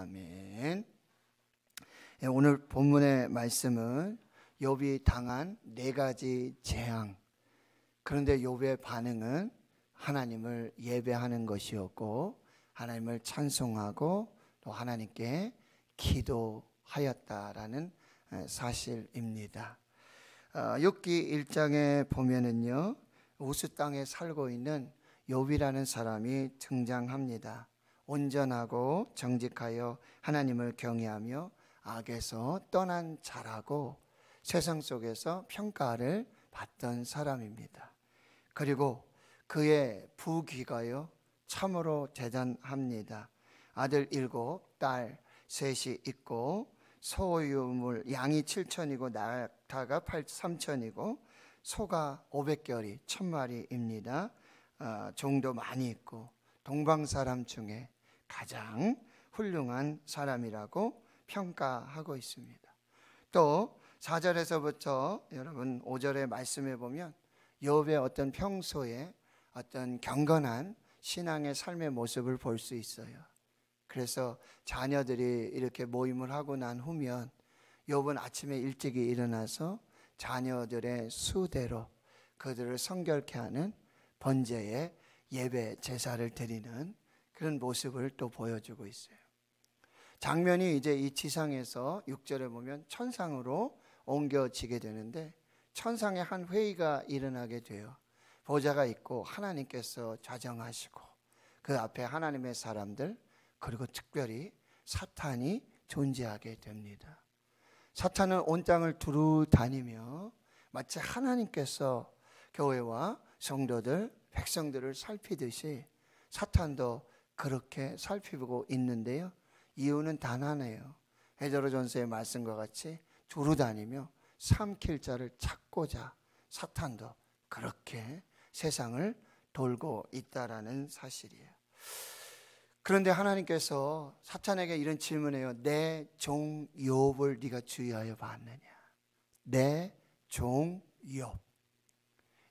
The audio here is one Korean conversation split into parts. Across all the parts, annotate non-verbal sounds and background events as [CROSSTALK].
아멘. 예, 오늘 본문의 말씀은 욥이 당한 네 가지 재앙. 그런데 욥의 반응은 하나님을 예배하는 것이었고 하나님을 찬송하고 또 하나님께 기도하였다라는 예, 사실입니다. 어, 욥기 1장에 보면은요. 우스 땅에 살고 있는 욥이라는 사람이 등장합니다. 온전하고 정직하여 하나님을 경외하며 악에서 떠난 자라고 세상 속에서 평가를 받던 사람입니다. 그리고 그의 부귀가요 참으로 대단합니다. 아들 일곱, 딸 셋이 있고 소유물 양이 7천이고 낙타가 3천이고 소가 500결이 1000마리입니다. 어, 아, 종도 많이 있고 동방 사람 중에 가장 훌륭한 사람이라고 평가하고 있습니다. 또 4절에서부터 여러분 5절에 말씀해 보면 여호의 어떤 평소에 어떤 경건한 신앙의 삶의 모습을 볼 수 있어요. 그래서 자녀들이 이렇게 모임을 하고 난 후면 여분 아침에 일찍이 일어나서 자녀들의 수대로 그들을 성결케 하는 번제의 예배 제사를 드리는 그런 모습을 또 보여주고 있어요. 장면이 이제 이 지상에서 6절에 보면 천상으로 옮겨지게 되는데 천상에 한 회의가 일어나게 되어 보좌가 있고 하나님께서 좌정하시고 그 앞에 하나님의 사람들 그리고 특별히 사탄이 존재하게 됩니다. 사탄은 온 땅을 두루 다니며 마치 하나님께서 교회와 성도들, 백성들을 살피듯이 사탄도 그렇게 살피고 있는데요. 이유는 단 하나예요. 헤저로전서의 말씀과 같이 두루다니며 삼킬 자를 찾고자 사탄도 그렇게 세상을 돌고 있다라는 사실이에요. 그런데 하나님께서 사탄에게 이런 질문해요. 내종 욥을 네가 주의하여 봤느냐? 내 종 욥.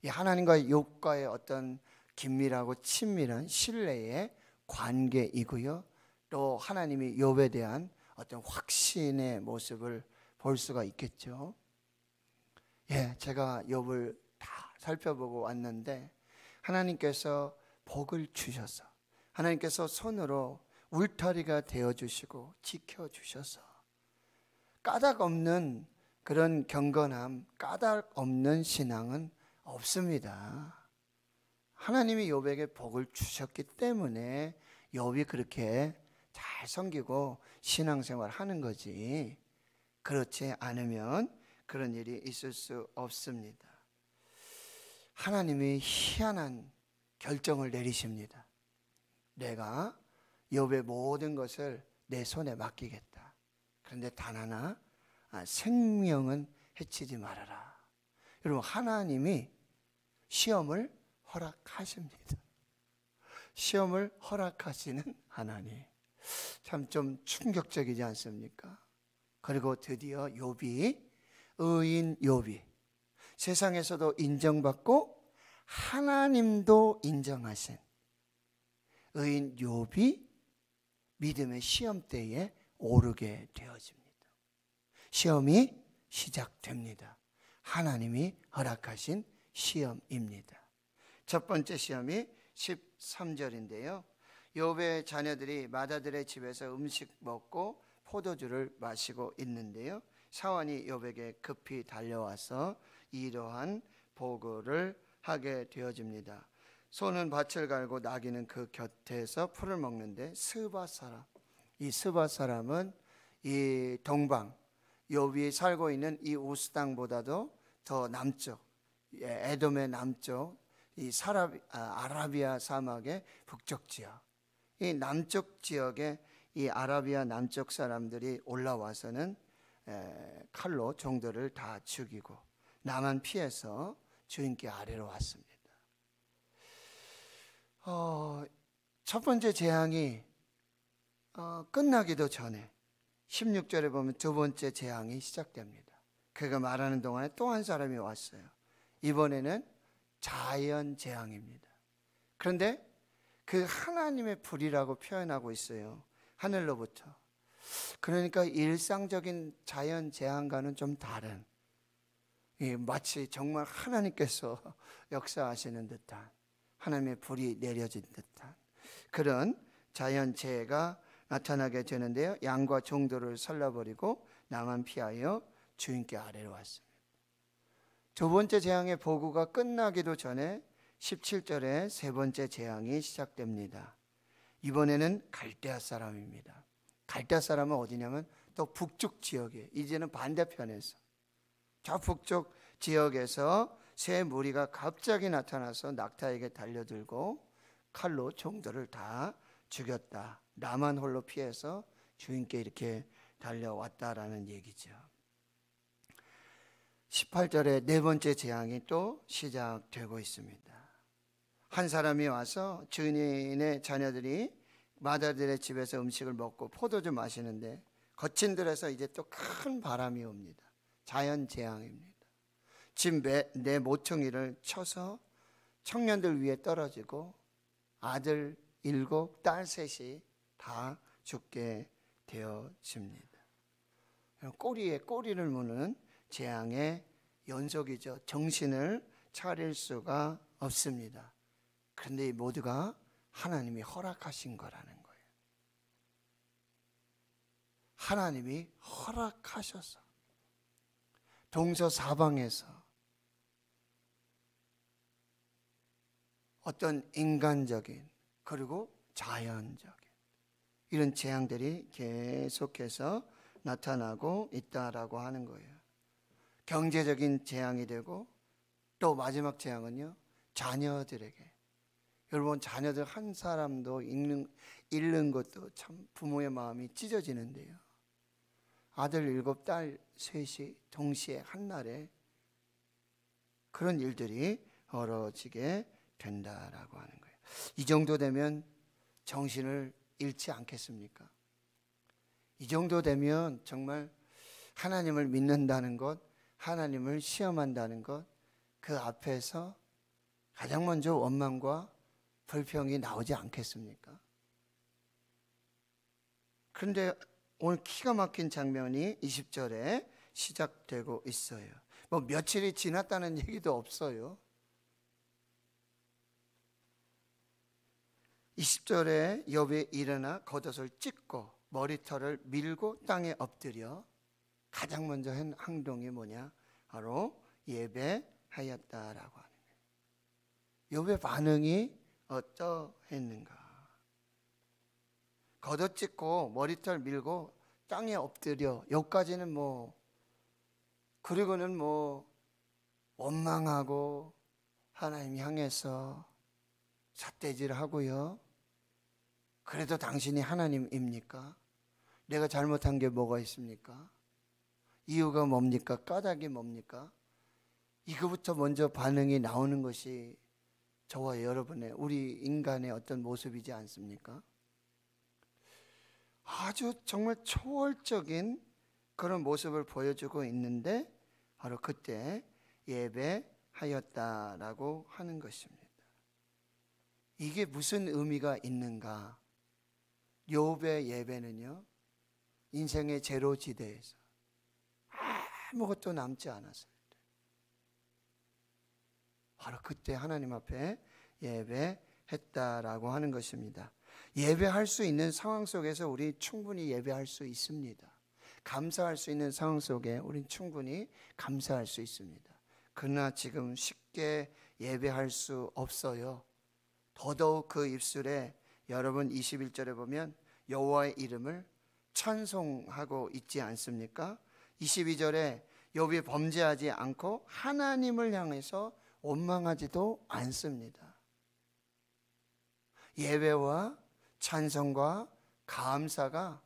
이 하나님과 욥과의 어떤 긴밀하고 친밀한 신뢰의 관계이고요. 또 하나님이 욥에 대한 어떤 확신의 모습을 볼 수가 있겠죠. 예, 제가 욥을 다 살펴보고 왔는데 하나님께서 복을 주셔서 하나님께서 손으로 울타리가 되어 주시고 지켜 주셔서 까닭 없는 그런 경건함, 까닭 없는 신앙은 없습니다. 하나님이 욥에게 복을 주셨기 때문에 욥이 그렇게 잘 섬기고 신앙생활 하는 거지. 그렇지 않으면 그런 일이 있을 수 없습니다. 하나님이 희한한 결정을 내리십니다. 내가 욥의 모든 것을 내 손에 맡기겠다. 그런데 단 하나 아, 생명은 해치지 말아라. 여러분 하나님이 시험을 허락하십니다. 시험을 허락하시는 하나님. 참 좀 충격적이지 않습니까? 그리고 드디어 요비, 의인 요비. 세상에서도 인정받고 하나님도 인정하신 의인 요비 믿음의 시험 때에 오르게 되어집니다. 시험이 시작됩니다. 하나님이 허락하신 시험입니다. 첫 번째 시험이 13절인데요. 욥의 자녀들이 마다들의 집에서 음식 먹고 포도주를 마시고 있는데요. 사원이 욥에게 급히 달려와서 이러한 보고를 하게 되어집니다. 소는 밭을 갈고 나귀는 그 곁에서 풀을 먹는데 스바 사람 이 스바 사람은 이 동방 요비 살고 있는 이 우스당보다도 더 남쪽 예, 에돔의 남쪽 이 사라, 아, 아라비아 사막의 북쪽 지역, 이 남쪽 지역에 이 아라비아 남쪽 사람들이 올라와서는 에, 칼로 종들을 다 죽이고 나만 피해서 주인께 아래로 왔습니다. 어, 첫 번째 재앙이 어, 끝나기도 전에 16절에 보면 두 번째 재앙이 시작됩니다. 그가 말하는 동안에 또 한 사람이 왔어요. 이번에는 자연 재앙입니다. 그런데 그 하나님의 불이라고 표현하고 있어요. 하늘로부터. 그러니까 일상적인 자연 재앙과는 좀 다른 예, 마치 정말 하나님께서 [LAUGHS] 역사하시는 듯한 하나님의 불이 내려진 듯한 그런 자연재해가 나타나게 되는데요. 양과 종들을 살라버리고 나만 피하여 주인께 아래로 왔습니다. 두 번째 재앙의 보고가 끝나기도 전에 17절에 세 번째 재앙이 시작됩니다. 이번에는 갈대아 사람입니다. 갈대아 사람은 어디냐면 또 북쪽 지역에 이제는 반대편에서 저 북쪽 지역에서 새 무리가 갑자기 나타나서 낙타에게 달려들고 칼로 종들을 다 죽였다. 나만 홀로 피해서 주인께 이렇게 달려왔다라는 얘기죠. 18절에 네 번째 재앙이 또 시작되고 있습니다. 한 사람이 와서 주인의 자녀들이 마다들의 집에서 음식을 먹고 포도주 마시는데 거친 들에서 이제 또 큰 바람이 옵니다. 자연 재앙입니다. 집내 모퉁이를 쳐서 청년들 위에 떨어지고 아들 일곱, 딸 셋이 다 죽게 되어집니다. 꼬리에 꼬리를 무는 재앙의 연속이죠. 정신을 차릴 수가 없습니다. 그런데 이 모두가 하나님이 허락하신 거라는 거예요. 하나님이 허락하셔서 동서 사방에서 어떤 인간적인 그리고 자연적인 이런 재앙들이 계속해서 나타나고 있다라고 하는 거예요. 경제적인 재앙이 되고 또 마지막 재앙은요 자녀들에게 여러분 자녀들 한 사람도 잃는, 잃는 것도 참 부모의 마음이 찢어지는데요 아들 일곱 딸 셋이 동시에 한 날에 그런 일들이 벌어지게 된다라고 하는 거예요 이 정도 되면 정신을 잃지 않겠습니까? 이 정도 되면 정말 하나님을 믿는다는 것 하나님을 시험한다는 것, 그 앞에서 가장 먼저 원망과 불평이 나오지 않겠습니까? 그런데 오늘 키가 막힌 장면이 20절에 시작되고 있어요. 뭐 며칠이 지났다는 [LAUGHS] 얘기도 없어요. 20절에 여비 일어나 겉옷을 찢고 머리털을 밀고 땅에 엎드려 가장 먼저 한 행동이 뭐냐? 바로 예배하였다라고 하는 거예요. 요배 반응이 어쩌했는가? 걷어찢고 머리털 밀고 땅에 엎드려 여기까지는 뭐 그리고는 뭐 원망하고 하나님 향해서 삿대질 하고요. 그래도 당신이 하나님입니까? 내가 잘못한 게 뭐가 있습니까? 이유가 뭡니까? 까닭이 뭡니까? 이거부터 먼저 반응이 나오는 것이 저와 여러분의 우리 인간의 어떤 모습이지 않습니까? 아주 정말 초월적인 그런 모습을 보여주고 있는데 바로 그때 예배하였다라고 하는 것입니다. 이게 무슨 의미가 있는가? 요배 예배는요. 인생의 제로지대에서 아무것도 남지 않았어요. 바로 그때 하나님 앞에 예배했다라고 하는 것입니다. 예배할 수 있는 상황 속에서 우리 충분히 예배할 수 있습니다. 감사할 수 있는 상황 속에 우린 충분히 감사할 수 있습니다. 그러나 지금 쉽게 예배할 수 없어요. 더더욱 그 입술에 여러분 21절에 보면 여호와의 이름을 찬송하고 있지 않습니까? 22절에 욥이 범죄하지 않고 하나님을 향해서 원망하지도 않습니다. 예배와 찬성과 감사가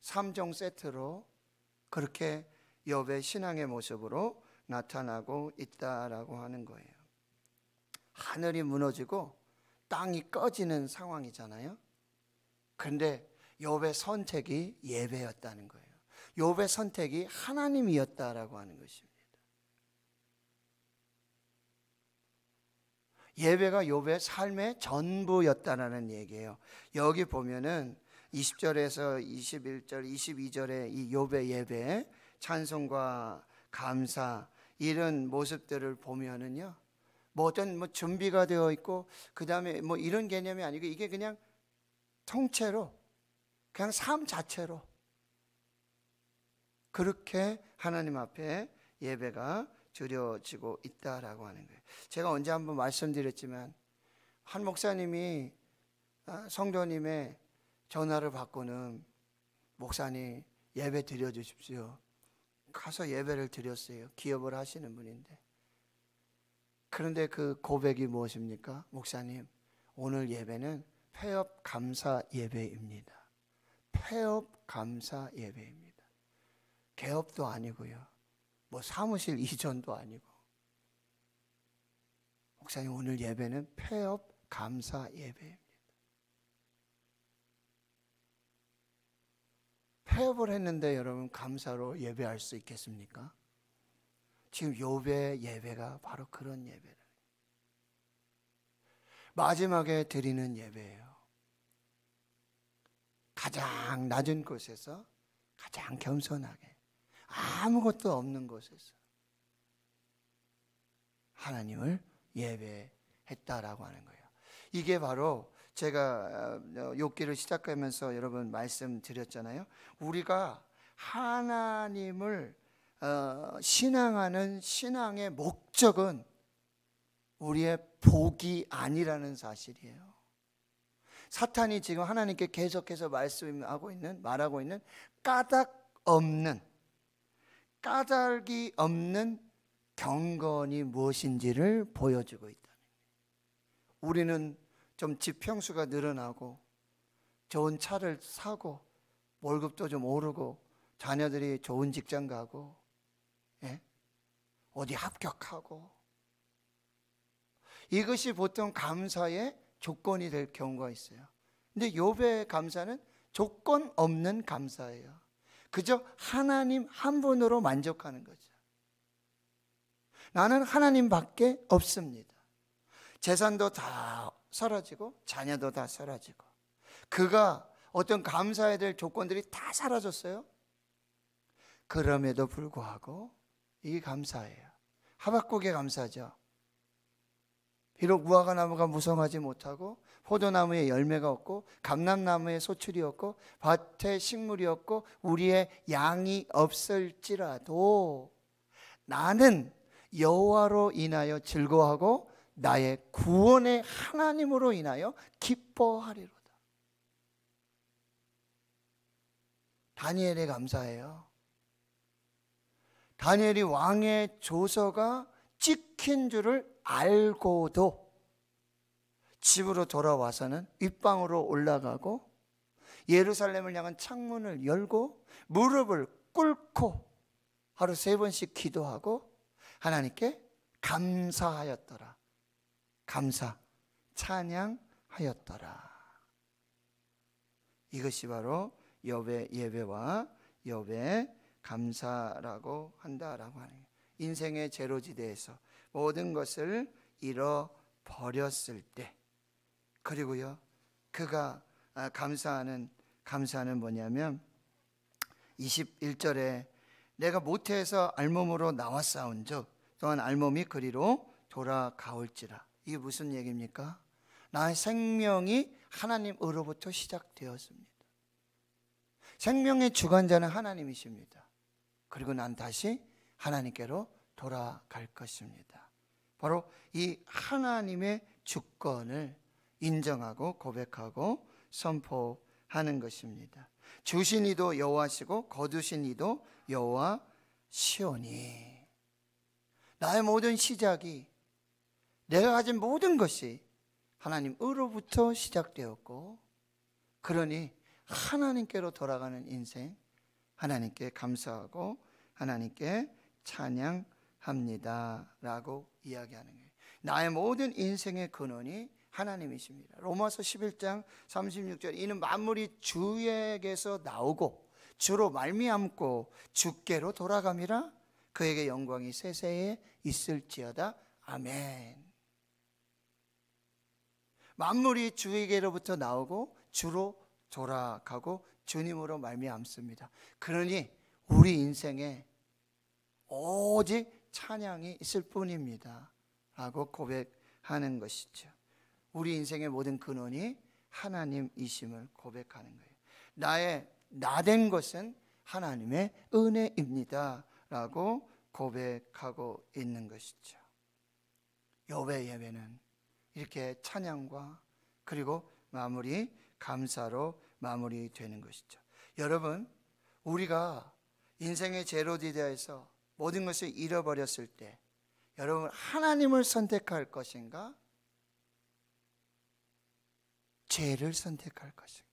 3종 세트로 그렇게 욥의 신앙의 모습으로 나타나고 있다라고 하는 거예요. 하늘이 무너지고 땅이 꺼지는 상황이잖아요. 근데 욥의 선택이 예배였다는 거예요. 욥의 선택이 하나님이었다라고 하는 것입니다. 예배가 욥의 삶의 전부였다라는 얘기예요. 여기 보면은 20절에서 21절, 22절의 이 욥의 예배, 찬송과 감사 이런 모습들을 보면은요. 뭐 어떤 뭐 준비가 되어 있고 그다음에 뭐 이런 개념이 아니고 이게 그냥 통째로 그냥 삶 자체로 그렇게 하나님 앞에 예배가 드려지고 있다라고 하는 거예요. 제가 언제 한번 말씀드렸지만 한 목사님이 아, 성도님의 전화를 받고는 목사님 예배 드려 주십시오. 가서 예배를 드렸어요. 기업을 하시는 분인데. 그런데 그 고백이 무엇입니까? 목사님, 오늘 예배는 폐업 감사 예배입니다. 폐업 감사 예배입니다. 개업도 아니고요. 뭐 사무실 이전도 아니고. 목사님 오늘 예배는 폐업 감사 예배입니다. 폐업을 했는데 여러분 감사로 예배할 수 있겠습니까? 지금 요배 예배가 바로 그런 예배를 마지막에 드리는 예배예요. 가장 낮은 곳에서 가장 겸손하게 아무것도 없는 곳에서 하나님을 예배했다라고 하는 거예요. 이게 바로 제가 어, 욕기를 시작하면서 여러분 말씀드렸잖아요. 우리가 하나님을 어, 신앙하는 신앙의 목적은 우리의 복이 아니라는 사실이에요. 사탄이 지금 하나님께 계속해서 말씀하고 있는 말하고 있는 까닭 없는 까닭이 없는 경건이 무엇인지를 보여주고 있다. 우리는 좀 지평수가 늘어나고 좋은 차를 사고 월급도 좀 오르고 자녀들이 좋은 직장 가고 예? 어디 합격하고 이것이 보통 감사의 조건이 될 경우가 있어요. 근데 요배 감사는 조건 없는 감사예요. 그저 하나님 한 분으로 만족하는 거죠. 나는 하나님밖에 없습니다. 재산도 다 사라지고 자녀도 다 사라지고 그가 어떤 감사해야 될 조건들이 다 사라졌어요. 그럼에도 불구하고 이게 감사해요 하박국에 감사죠. 비록 무화과 나무가 무성하지 못하고 포도나무에 열매가 없고 감람나무에 소출이 없고 밭에 식물이 없고 우리의 양이 없을지라도 나는 여호와로 인하여 즐거워하고 나의 구원의 하나님으로 인하여 기뻐하리로다. 다니엘에 감사해요. 다니엘이 왕의 조서가 찍힌 줄을 알고도 집으로 돌아와서는 윗방으로 올라가고 예루살렘을 향한 창문을 열고 무릎을 꿇고 하루 세 번씩 기도하고 하나님께 감사하였더라. 감사, 찬양하였더라. 이것이 바로 여배 예배와 여배 감사라고 한다라고 하는 요 인생의 제로지대에서 모든 것을 잃어버렸을 때 그리고요. 그가 아, 감사하는 감사는 뭐냐면 21절에 내가 모태에서 알몸으로 나왔사온즉 또한 알몸이 그리로 돌아가올지라. 이게 무슨 얘기입니까? 나의 생명이 하나님으로부터 시작되었습니다. 생명의 주관자는 하나님이십니다. 그리고 난 다시 하나님께로 돌아갈 것입니다. 바로 이 하나님의 주권을 인정하고 고백하고 선포하는 것입니다. 주신 이도 여호와시고 거두신 이도 여호와시오니 나의 모든 시작이 내가 가진 모든 것이 하나님으로부터 시작되었고 그러니 하나님께로 돌아가는 인생 하나님께 감사하고 하나님께 찬양합니다라고 이야기하는 거예요. 나의 모든 인생의 근원이 하나님이십니다. 로마서 11장 36절 이는 만물이 주에게서 나오고 주로 말미암고 주께로 돌아감이라 그에게 영광이 세세에 있을지어다. 아멘. 만물이 주에게로부터 나오고 주로 돌아가고 주님으로 말미암습니다. 그러니 우리 인생에 오직 찬양이 있을 뿐입니다. 라고 고백하는 것이죠. 우리 인생의 모든 근원이 하나님이심을 고백하는 거예요. 나의 나 된 것은 하나님의 은혜입니다라고 고백하고 있는 것이죠. 요배 예배는 이렇게 찬양과 그리고 마무리 감사로 마무리되는 것이죠. 여러분, 우리가 인생의 제로디다에서 모든 것을 잃어버렸을 때 여러분 하나님을 선택할 것인가 죄를 선택할 것인가?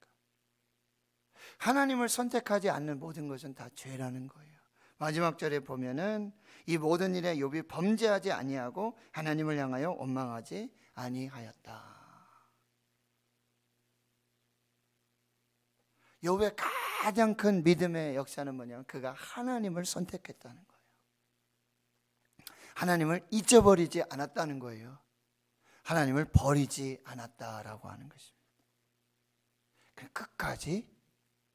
하나님을 선택하지 않는 모든 것은 다 죄라는 거예요. 마지막 절에 보면은 이 모든 일에 욥이 범죄하지 아니하고 하나님을 향하여 원망하지 아니하였다. 욥의 가장 큰 믿음의 역사는 뭐냐면 그가 하나님을 선택했다는 거예요. 하나님을 잊어버리지 않았다는 거예요. 하나님을 버리지 않았다라고 하는 것입니다. 그 끝까지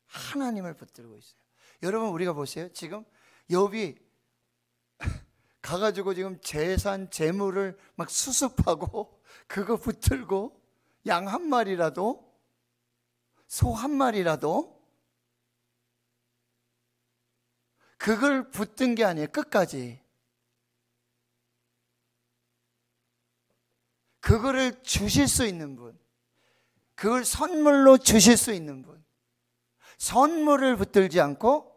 하나님을 붙들고 있어요. 여러분 우리가 보세요. 지금 여비 [LAUGHS] 가가지고 지금 재산 재물을 막 수습하고 [LAUGHS] 그거 붙들고 양 한 마리라도 소 한 마리라도 그걸 붙든 게 아니에요. 끝까지. 그거를 주실 수 있는 분. 그걸 선물로 주실 수 있는 분. 선물을 붙들지 않고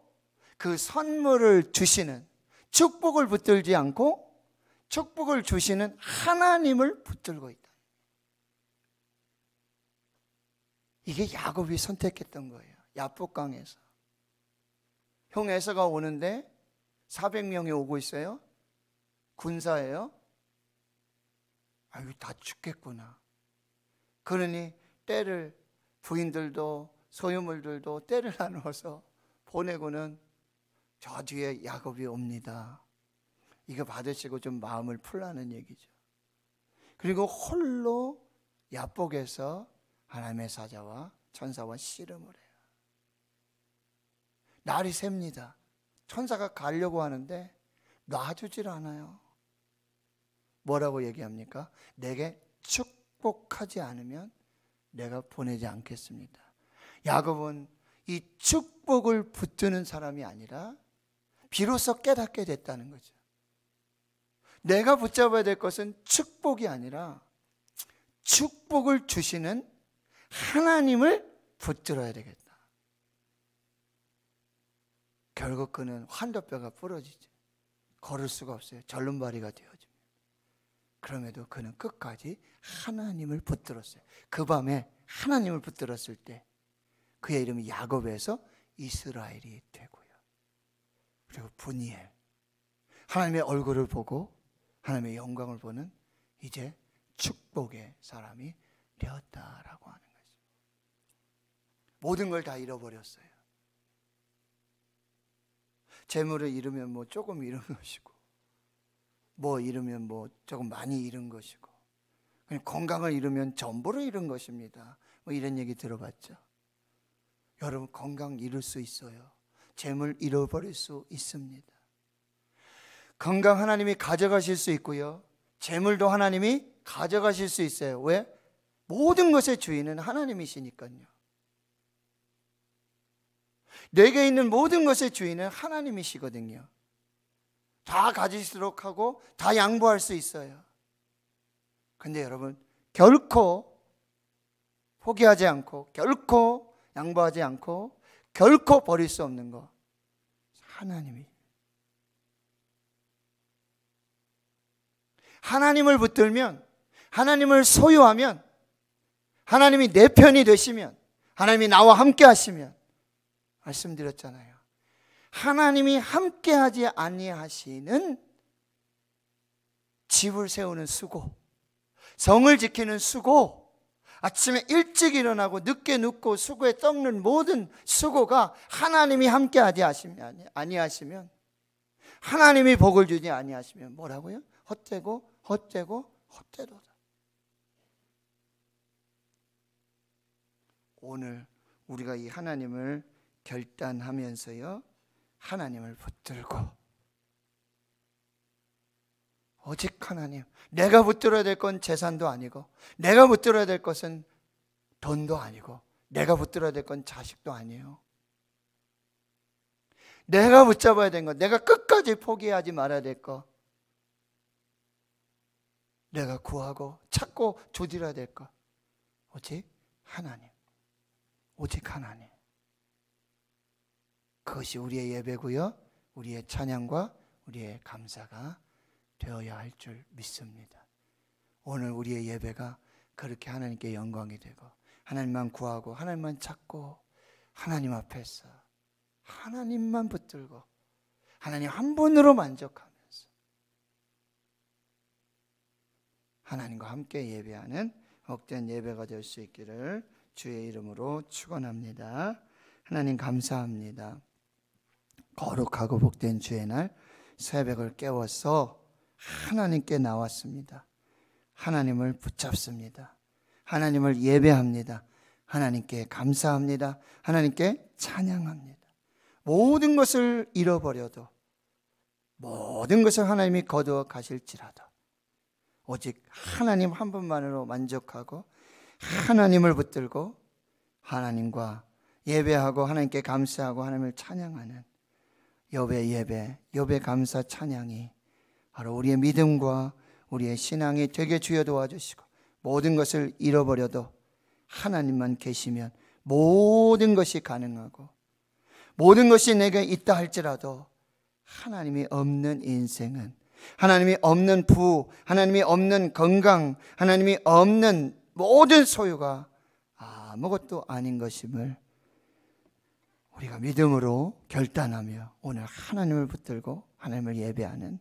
그 선물을 주시는 축복을 붙들지 않고 축복을 주시는 하나님을 붙들고 있다. 이게 야곱이 선택했던 거예요. 야복강에서. 형 에서가 오는데 400명이 오고 있어요. 군사예요. 아유 다 죽겠구나. 그러니 때를 부인들도 소유물들도 때를 [LAUGHS] 나누어서 보내고는 저 뒤에 야곱이 옵니다. 이거 받으시고 좀 마음을 풀라는 얘기죠. 그리고 홀로 야복에서 하나님의 사자와 천사와 씨름을 해요. 날이 셉니다. 천사가 가려고 하는데 놔주질 않아요. 뭐라고 얘기합니까? 내게 축복하지 않으면 내가 보내지 않겠습니다. 야곱은 이 축복을 붙드는 사람이 아니라 비로소 깨닫게 됐다는 거죠. 내가 붙잡아야 될 것은 축복이 아니라 축복을 주시는 하나님을 붙들어야 되겠다. 결국 그는 환도뼈가 부러지죠. 걸을 수가 없어요. 절름발이가 되어 그럼에도 그는 끝까지 하나님을 붙들었어요. 그 밤에 하나님을 붙들었을 때 그의 이름이 야곱에서 이스라엘이 되고요. 그리고 분이엘 하나님의 얼굴을 보고 하나님의 영광을 보는 이제 축복의 사람이 되었다라고 하는 거죠. 모든 걸 다 잃어버렸어요. 재물을 잃으면 뭐 조금 잃은 것이고 [LAUGHS] 뭐 잃으면 뭐 조금 많이 잃은 것이고 건강을 잃으면 전부를 잃은 것입니다. 뭐 이런 얘기 들어봤죠. 여러분 건강 잃을 수 있어요. 재물 잃어버릴 수 있습니다. 건강 하나님이 가져가실 수 있고요. 재물도 하나님이 가져가실 수 있어요. 왜? 모든 것의 주인은 하나님이시니까요. 내게 있는 모든 것의 주인은 하나님이시거든요. 다 가지도록 하고 다 양보할 수 있어요. 근데 여러분, 결코 포기하지 않고, 결코 양보하지 않고, 결코 버릴 수 없는 거. 하나님이. 하나님을 붙들면, 하나님을 소유하면, 하나님이 내 편이 되시면, 하나님이 나와 함께 하시면, 말씀드렸잖아요. 하나님이 함께하지 아니하시는 집을 세우는 수고, 성을 지키는 수고, 아침에 일찍 일어나고 늦게 눕고 수고에 떡는 모든 수고가 하나님이 함께하지 아니하시면 하나님이 복을 주지 아니하시면 뭐라고요? 헛되고 헛되고 헛되도다. 오늘 우리가 이 하나님을 결단하면서요 하나님을 붙들고 오직 하나님. 내가 붙들어야 될 건 재산도 아니고, 내가 붙들어야 될 것은 돈도 아니고, 내가 붙들어야 될 건 자식도 아니에요. 내가 붙잡아야 된 것, 내가 끝까지 포기하지 말아야 될 것, 내가 구하고 찾고 조지라야될 것, 오직 하나님. 오직 하나님. 그것이 우리의 예배고요. 우리의 찬양과 우리의 감사가 되어야 할 줄 믿습니다. 오늘 우리의 예배가 그렇게 하나님께 영광이 되고 하나님만 구하고 하나님만 찾고 하나님 앞에서 하나님만 붙들고 하나님 한 분으로 만족하면서 하나님과 함께 예배하는 억된 예배가 될 수 있기를 주의 이름으로 축원합니다. 하나님 감사합니다. 거룩하고 복된 주의 날 새벽을 깨워서 하나님께 나왔습니다. 하나님을 붙잡습니다. 하나님을 예배합니다. 하나님께 감사합니다. 하나님께 찬양합니다. 모든 것을 잃어버려도 모든 것을 하나님이 거두어 가실지라도 오직 하나님 한 분만으로 만족하고 하나님을 붙들고 하나님과 예배하고 하나님께 감사하고 하나님을 찬양하는 여배 예배, 여배 감사 찬양이 바로 우리의 믿음과 우리의 신앙이 되게 주여 도와주시고 모든 것을 잃어버려도 하나님만 계시면 모든 것이 가능하고 모든 것이 내게 있다 할지라도 하나님이 없는 인생은 하나님이 없는 부, 하나님이 없는 건강, 하나님이 없는 모든 소유가 아무것도 아닌 것임을 우리가 믿음으로 결단하며 오늘 하나님을 붙들고 하나님을 예배하는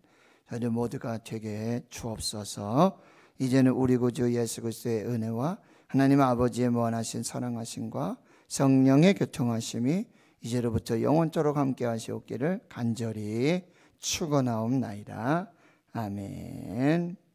저희 모두가 되게 주옵소서. 이제는 우리 구주 예수 그리스도의 은혜와 하나님 아버지의 무한하신 사랑하심과 성령의 교통하심이 이제로부터 영원토록 함께 하시옵기를 간절히 축원하옵나이다. 아멘.